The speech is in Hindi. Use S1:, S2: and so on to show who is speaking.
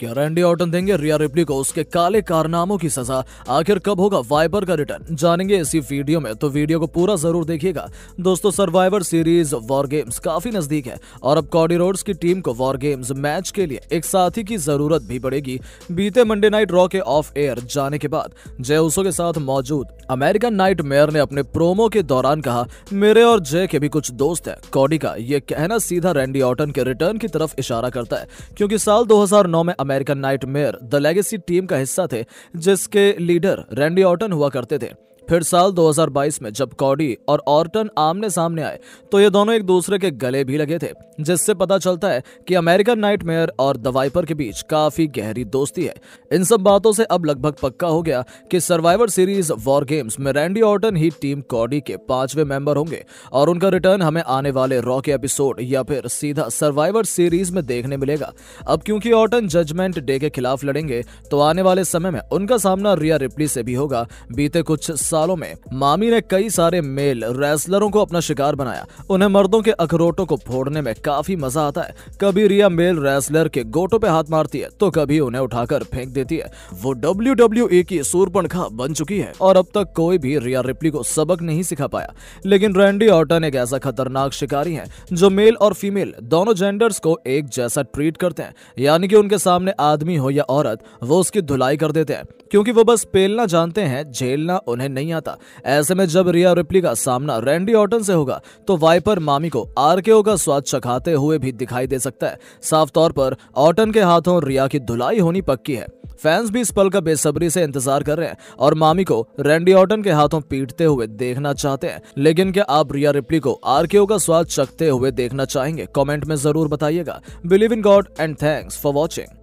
S1: क्या रैंडी ऑटन देंगे रिया रिप्ली को उसके काले कारनामों की सजा आखिर कब होगा वाइपर का रिटर्न जानेंगे इसी वीडियो में तो वीडियो को पूरा जरूर देखिएगा दोस्तों सर्वाइवर सीरीज वॉर गेम्स काफी नजदीक है और अब कॉडी रोड्स की टीम को वॉर गेम्स मैच के लिए एक साथी की जरूरत भी पड़ेगी बीते मंडे नाइट रॉ के ऑफ एयर जाने के बाद जय उसो के साथ मौजूद अमेरिकन नाइट मेयर ने अपने प्रोमो के दौरान कहा मेरे और जय के भी कुछ दोस्त है कॉडी का ये कहना सीधा रैंडी ऑटन के रिटर्न की तरफ इशारा करता है क्योंकि साल दो में American Nightmare the Legacy team का हिस्सा थे जिसके लीडर रैंडी ऑटन हुआ करते थे फिर साल 2022 में जब कॉडी और ऑर्टन आमने सामने आए तो ये दोनों एक दूसरे के गले भी लगे थे जिससे पता चलता है कि अमेरिकन नाइटमेयर और द वाइपर के बीच काफी गहरी दोस्ती है इन सब बातों से अब लगभग पक्का हो गया कि सर्वाइवर सीरीज वॉर गेम्स में रैंडी ऑर्टन ही टीम कॉडी के पांचवे मेंबर होंगे और उनका रिटर्न हमें आने वाले रॉ के एपिसोड या फिर सीधा सर्वाइवर सीरीज में देखने मिलेगा अब क्योंकि ऑर्टन जजमेंट डे के खिलाफ लड़ेंगे तो आने वाले समय में उनका सामना रिया रिपली से भी होगा बीते कुछ साल सालों में मामी ने कई सारे मेल रेसलरों को अपना शिकार बनाया उन्हें मर्दों के अखरोटों को फोड़ने में काफी मजा आता है कभी रिया मेल रेसलर के गोटों पे हाथ मारती है तो कभी उन्हें उठाकर फेंक देती है वो डब्ल्यू डब्ल्यू ए की सूरपणखा बन चुकी है और अब तक कोई भी रिया रिप्ली को सबक नहीं सिखा पाया लेकिन रैंडी ऑर्टन एक ऐसा खतरनाक शिकारी है जो मेल और फीमेल दोनों जेंडर्स को एक जैसा ट्रीट करते हैं यानी कि उनके सामने आदमी हो या औरत वो उसकी धुलाई कर देते हैं क्योंकि वो बस पेलना जानते हैं झेलना उन्हें नहीं नहीं आता ऐसे में जब रिया रिप्ली का सामना रैंडी ऑटन से होगा तो वाइपर मामी को आरकेओ का स्वाद चखाते हुए भी दिखाई दे सकता है साफ तौर पर ऑटन के हाथों रिया की धुलाई होनी पक्की है फैंस भी इस पल का बेसब्री से इंतजार कर रहे हैं और मामी को रैंडी ऑटन के हाथों पीटते हुए देखना चाहते हैं लेकिन क्या आप रिया रिप्ली को आरकेओ का स्वाद चखते हुए देखना चाहेंगे कमेंट में जरूर बताइएगा believe in God and thanks for watching